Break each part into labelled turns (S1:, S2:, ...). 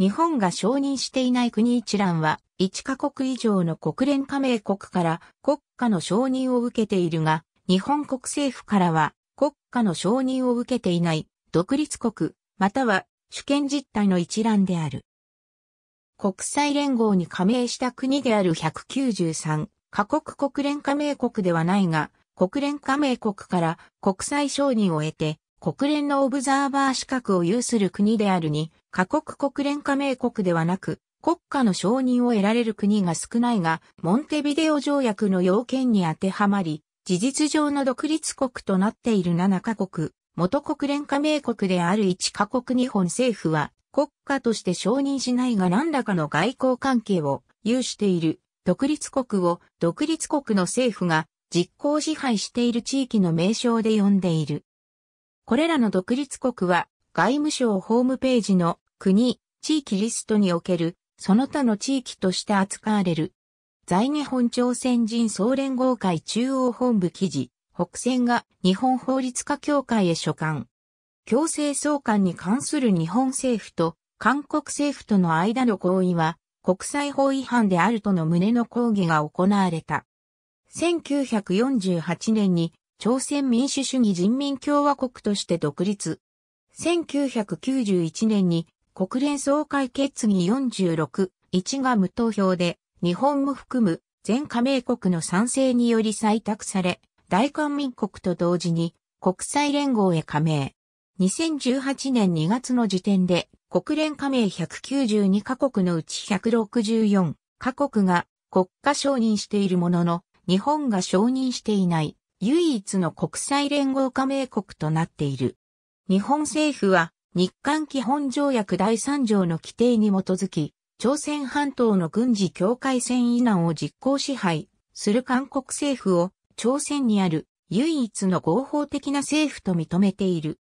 S1: 日本が承認していない国一覧は、1カ国以上の国連加盟国から国家の承認を受けているが、日本国政府からは国家の承認を受けていない独立国、または主権実態の一覧である。国際連合に加盟した国である193カ国国連加盟国ではないが、国連加盟国から国際承認を得て、国連のオブザーバー資格を有する国であるに過国国連加盟国ではなく、国家の承認を得られる国が少ないが、モンテビデオ条約の要件に当てはまり、事実上の独立国となっている7カ国、元国連加盟国である1カ国日本政府は、国家として承認しないが何らかの外交関係を有している独立国を独立国の政府が実行支配している地域の名称で呼んでいる。これらの独立国は外務省ホームページの国、地域リストにおける、その他の地域として扱われる。在日本朝鮮人総連合会中央本部記事、北線が日本法律家協会へ所管。強制送還に関する日本政府と韓国政府との間の合意は国際法違反であるとの旨の抗議が行われた。1948年に朝鮮民主主義人民共和国として独立。1991年に国連総会決議46、1が無投票で、日本も含む全加盟国の賛成により採択され、大韓民国と同時に国際連合へ加盟。2018年2月の時点で国連加盟192カ国のうち164カ国が国家承認しているものの日本が承認していない唯一の国際連合加盟国となっている。日本政府は日韓基本条約第3条の規定に基づき、朝鮮半島の軍事境界線以南を実行支配する韓国政府を朝鮮にある唯一の合法的な政府と認めている。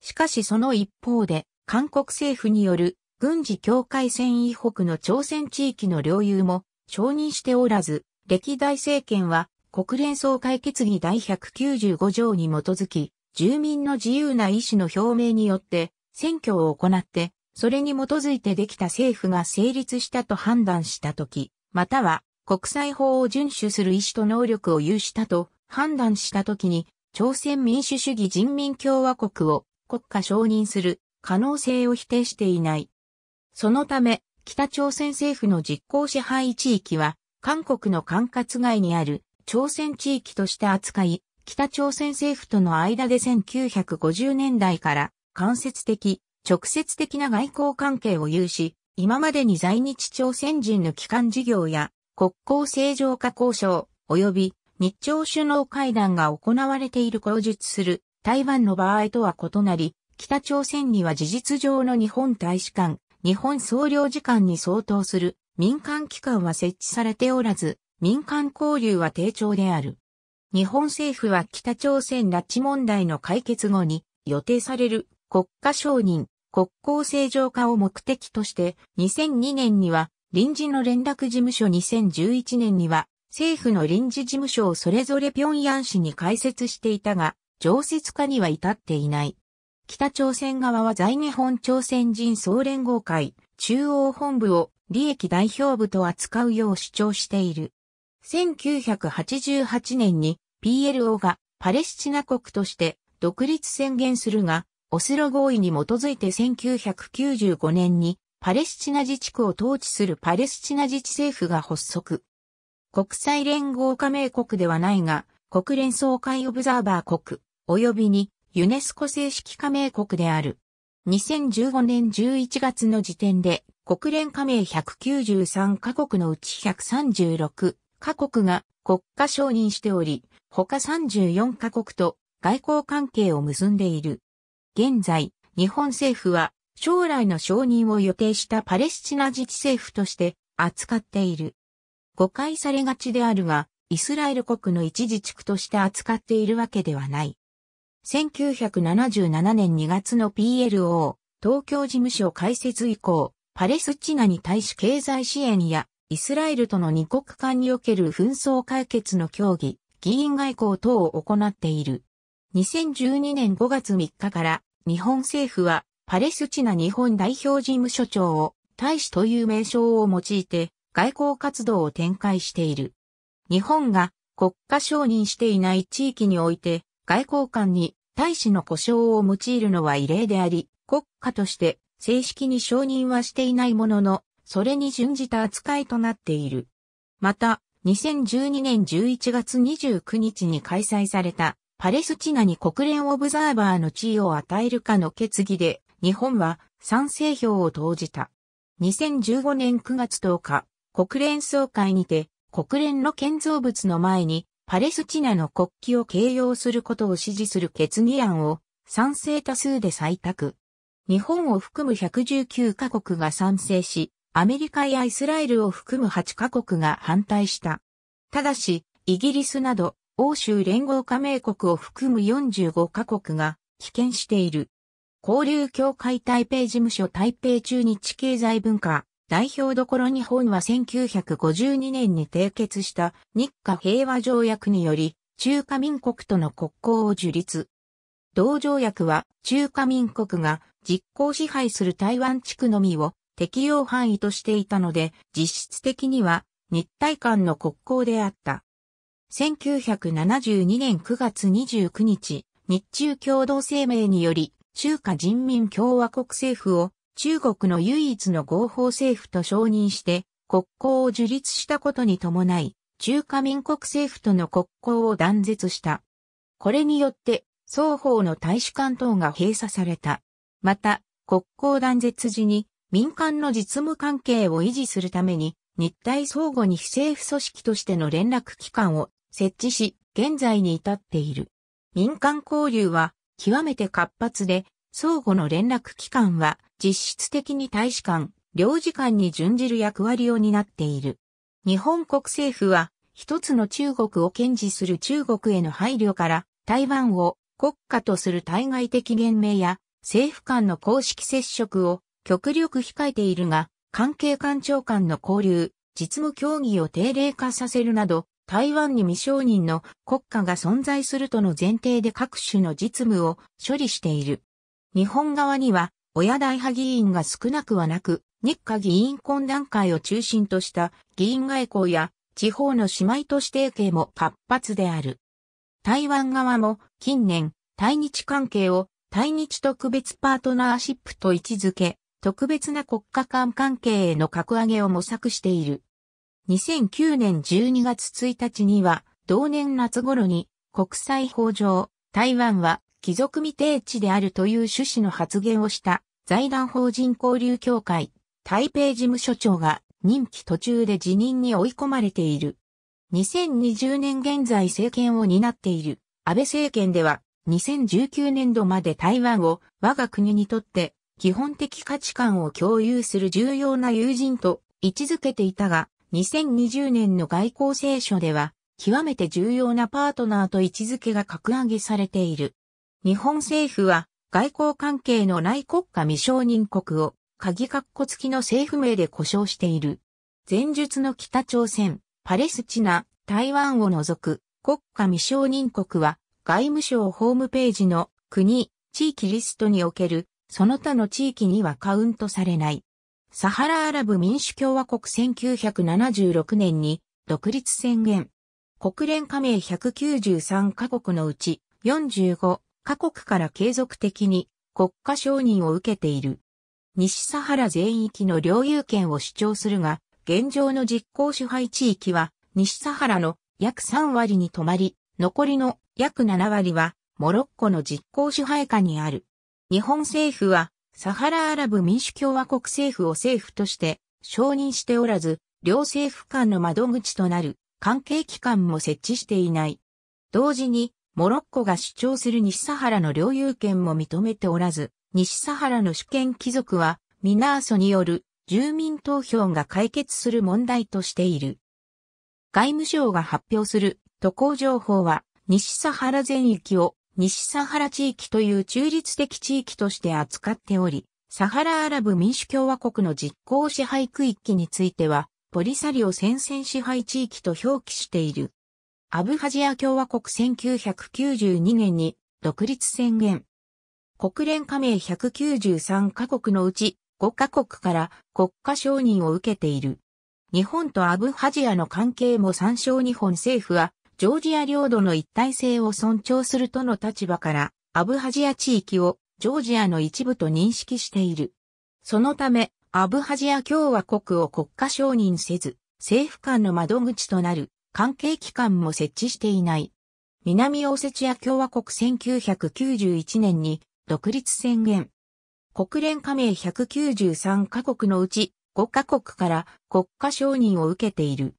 S1: しかしその一方で、韓国政府による軍事境界線以北の朝鮮地域の領有も承認しておらず、歴代政権は国連総会決議第195条に基づき、住民の自由な意思の表明によって選挙を行って、それに基づいてできた政府が成立したと判断したとき、または国際法を遵守する意思と能力を有したと判断したときに、朝鮮民主主義人民共和国を国家承認する可能性を否定していない。そのため、北朝鮮政府の実効支配地域は、韓国の管轄外にある朝鮮地域として扱い、北朝鮮政府との間で1950年代から間接的、直接的な外交関係を有し、今までに在日朝鮮人の帰還事業や国交正常化交渉及び日朝首脳会談が行われている口述する台湾の場合とは異なり、北朝鮮には事実上の日本大使館、日本総領事館に相当する民間機関は設置されておらず、民間交流は低調である。日本政府は北朝鮮拉致問題の解決後に予定される国家承認、国交正常化を目的として、2002年には臨時の連絡事務所2011年には政府の臨時事務所をそれぞれ平壌市に開設していたが、常設化には至っていない。北朝鮮側は在日本朝鮮人総連合会中央本部を利益代表部と扱うよう主張している。1988年に PLO がパレスチナ国として独立宣言するが、オスロ合意に基づいて1995年にパレスチナ自治区を統治するパレスチナ自治政府が発足。国際連合加盟国ではないが、国連総会オブザーバー国、及びにユネスコ正式加盟国である。2015年11月の時点で国連加盟193カ国のうち136カ国が国家承認しており、他34カ国と外交関係を結んでいる。現在、日本政府は将来の承認を予定したパレスチナ自治政府として扱っている。誤解されがちであるが、イスラエル国の一自治区として扱っているわけではない。1977年2月の PLO、東京事務所開設以降、パレスチナに対し経済支援やイスラエルとの二国間における紛争解決の協議、議員外交等を行っている。2012年5月3日から日本政府は、パレスチナ日本代表事務所長を、大使という名称を用いて、外交活動を展開している。日本が国家承認していない地域において、外交官に大使の故障を用いるのは異例であり、国家として正式に承認はしていないものの、それに準じた扱いとなっている。また、2012年11月29日に開催されたパレスチナに国連オブザーバーの地位を与えるかの決議で、日本は賛成票を投じた。2015年9月10日、国連総会にて、国連の建造物の前に、パレスチナの国旗を掲揚することを支持する決議案を、賛成多数で採択。日本を含む119カ国が賛成し、アメリカやイスラエルを含む8カ国が反対した。ただし、イギリスなど欧州連合加盟国を含む45カ国が棄権している。交流協会台北事務所台北中日経済文化代表どころ日本は1952年に締結した日華平和条約により中華民国との国交を樹立。同条約は中華民国が実効支配する台湾地区のみを適用範囲としていたので実質的には日台間の国交であった。1972年9月29日、日中共同声明により、中華人民共和国政府を中国の唯一の合法政府と承認して国交を樹立したことに伴い、中華民国政府との国交を断絶した。これによって、双方の大使館等が閉鎖された。また、国交断絶時に民間の実務関係を維持するために、日体相互に非政府組織としての連絡機関を設置し、現在に至っている。民間交流は極めて活発で、相互の連絡機関は実質的に大使館、領事館に準じる役割を担っている。日本国政府は一つの中国を堅持する中国への配慮から台湾を国家とする対外的言明や政府間の公式接触を極力控えているが関係官庁間の交流、実務協議を定例化させるなど台湾に未承認の国家が存在するとの前提で各種の実務を処理している。日本側には、親大派議員が少なくはなく、日華議員懇談会を中心とした議員外交や地方の姉妹都市提携も活発である。台湾側も近年、対日関係を対日特別パートナーシップと位置づけ、特別な国家間関係への格上げを模索している。2009年12月1日には、同年夏頃に、国際法上、台湾は貴族未定地であるという趣旨の発言をした財団法人交流協会、台北事務所長が任期途中で辞任に追い込まれている。2020年現在政権を担っている安倍政権では2019年度まで台湾を我が国にとって基本的価値観を共有する重要な友人と位置づけていたが2020年の外交青書では、極めて重要なパートナーと位置づけが格上げされている。日本政府は、外交関係のない国家未承認国を、鍵括弧付きの政府名で呼称している。前述の北朝鮮、パレスチナ、台湾を除く国家未承認国は外務省ホームページの国、地域リストにおけるその他の地域にはカウントされない。サハラアラブ民主共和国1976年に独立宣言。国連加盟193カ国のうち45カ国から継続的に国家承認を受けている。西サハラ全域の領有権を主張するが、現状の実効支配地域は西サハラの約3割に止まり、残りの約7割はモロッコの実効支配下にある。日本政府はサハラアラブ民主共和国政府を政府として承認しておらず、両政府間の窓口となる関係機関も設置していない。同時に、モロッコが主張する西サハラの領有権も認めておらず、西サハラの主権貴族は、ミナーソによる住民投票が解決する問題としている。外務省が発表する渡航情報は、西サハラ全域を西サハラ地域という中立的地域として扱っており、サハラアラブ民主共和国の実効支配区域については、ポリサリオ戦線支配地域と表記している。アブハジア共和国1992年に独立宣言。国連加盟193カ国のうち5カ国から国家承認を受けている。日本とアブハジアの関係も参照日本政府はジョージア領土の一体性を尊重するとの立場から、アブハジア地域をジョージアの一部と認識している。そのため、アブハジア共和国を国家承認せず、政府間の窓口となる関係機関も設置していない。南オセチア共和国1991年に独立宣言。国連加盟193カ国のうち5カ国から国家承認を受けている。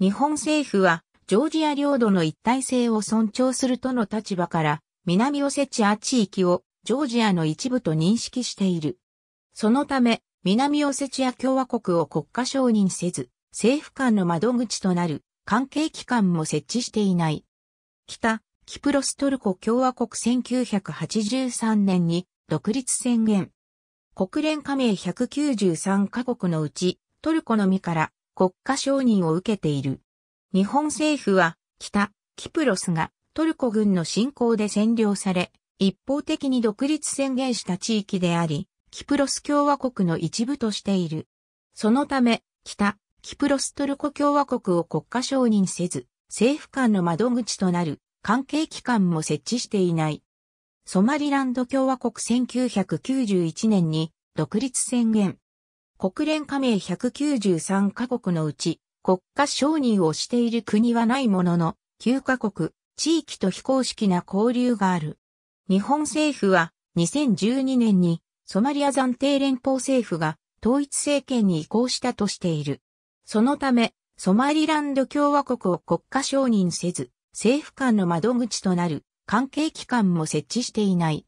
S1: 日本政府はジョージア領土の一体性を尊重するとの立場から、南オセチア地域をジョージアの一部と認識している。そのため、南オセチア共和国を国家承認せず、政府間の窓口となる関係機関も設置していない。北、キプロストルコ共和国1983年に独立宣言。国連加盟193カ国のうち、トルコのみから国家承認を受けている。日本政府は、北、キプロスがトルコ軍の侵攻で占領され、一方的に独立宣言した地域であり、キプロス共和国の一部としている。そのため、北、キプロストルコ共和国を国家承認せず、政府間の窓口となる関係機関も設置していない。ソマリランド共和国1991年に独立宣言。国連加盟193カ国のうち国家承認をしている国はないものの、9カ国、地域と非公式な交流がある。日本政府は2012年にソマリア暫定連邦政府が統一政権に移行したとしている。そのため、ソマリランド共和国を国家承認せず、政府間の窓口となる関係機関も設置していない。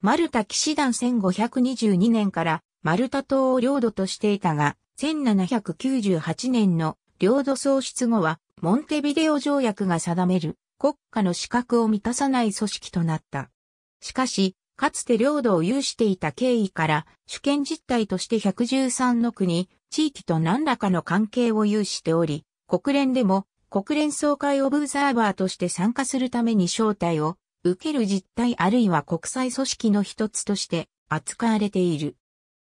S1: マルタ騎士団1522年からマルタ島を領土としていたが、1798年の領土喪失後は、モンテビデオ条約が定める国家の資格を満たさない組織となった。しかし、かつて領土を有していた経緯から、主権実態として113の国、地域と何らかの関係を有しており、国連でも国連総会オブザーバーとして参加するために招待を受ける実態あるいは国際組織の一つとして扱われている。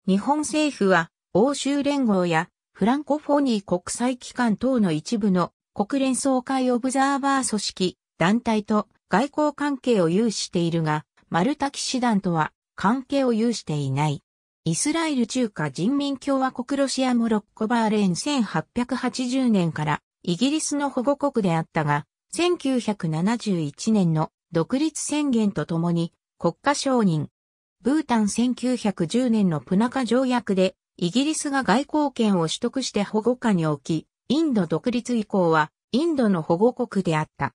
S1: 日本政府は欧州連合やフランコフォニー国際機関等の一部の国連総会オブザーバー組織、団体と外交関係を有しているが、マルタ騎士団とは関係を有していない。イスラエル中華人民共和国ロシアモロッコバーレーン1880年からイギリスの保護国であったが、1971年の独立宣言とともに国家承認。ブータン1910年のプナカ条約でイギリスが外交権を取得して保護下に置き、インド独立以降は、インドの保護国であった。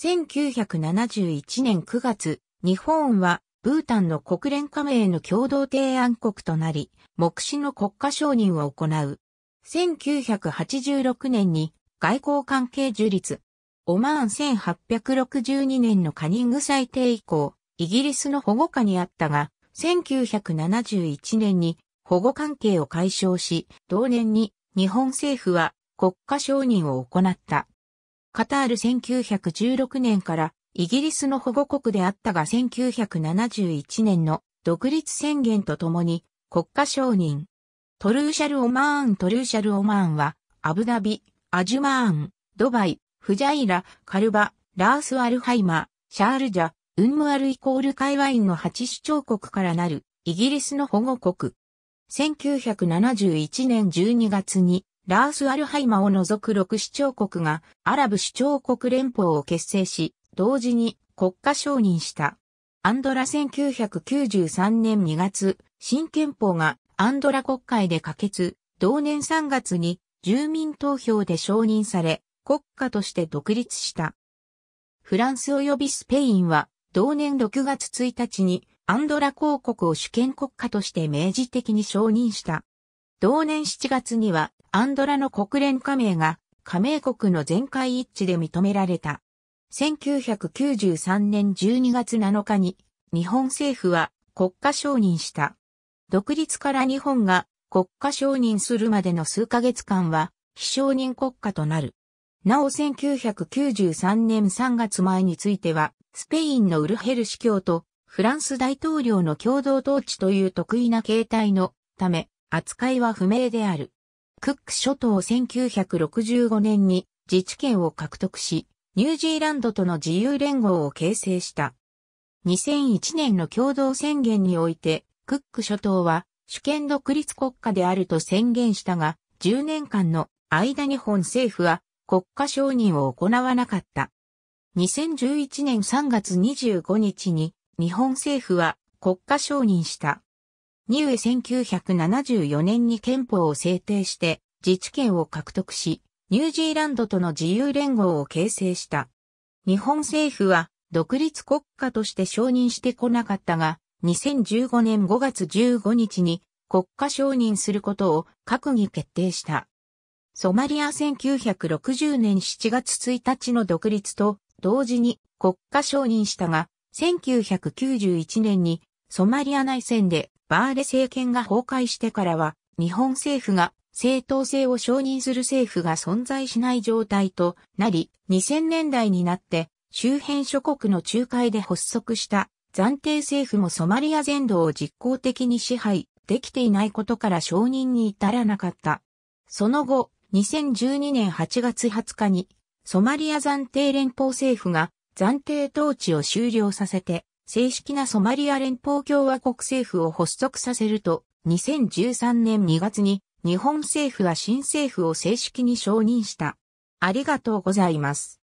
S1: 1971年9月、日本は、ブータンの国連加盟の共同提案国となり、目視の国家承認を行う。1986年に外交関係樹立。オマーン1862年のカニング裁定以降、イギリスの保護下にあったが、1971年に保護関係を解消し、同年に日本政府は国家承認を行った。カタール1916年からイギリスの保護国であったが1971年の独立宣言とともに国家承認。トルーシャル・オマーントルーシャル・オマーンはアブダビ、アジュマーン、ドバイ、フジャイラ、カルバ、ラース・アルハイマ、ー、シャールジャ、ウンムアルイコールカイワインの8主張国からなるイギリスの保護国。1971年12月にラース・アルハイマを除く6市長国がアラブ市長国連邦を結成し、同時に国家承認した。アンドラ1993年2月、新憲法がアンドラ国会で可決、同年3月に住民投票で承認され、国家として独立した。フランス及びスペインは同年6月1日にアンドラ公国を主権国家として明示的に承認した。同年7月にはアンドラの国連加盟が加盟国の全会一致で認められた。1993年12月7日に日本政府は国家承認した。独立から日本が国家承認するまでの数ヶ月間は非承認国家となる。なお1993年3月前についてはスペインのウルヘル司教とフランス大統領の共同統治という特異な形態のため、扱いは不明である。クック諸島1965年に自治権を獲得し、ニュージーランドとの自由連合を形成した。2001年の共同宣言において、クック諸島は主権独立国家であると宣言したが、10年間の間日本政府は国家承認を行わなかった。2011年3月25日に日本政府は国家承認した。ニウエ1974年に憲法を制定して自治権を獲得し、ニュージーランドとの自由連合を形成した。日本政府は独立国家として承認してこなかったが、2015年5月15日に国家承認することを閣議決定した。ソマリア1960年7月1日の独立と同時に国家承認したが、1991年にソマリア内戦でバーレ政権が崩壊してからは日本政府が正当性を承認する政府が存在しない状態となり、2000年代になって周辺諸国の仲介で発足した暫定政府もソマリア全土を実効的に支配できていないことから承認に至らなかった。その後、2012年8月20日にソマリア暫定連邦政府が暫定統治を終了させて、正式なソマリア連邦共和国政府を発足させると、2013年2月に日本政府は新政府を正式に承認した。ありがとうございます。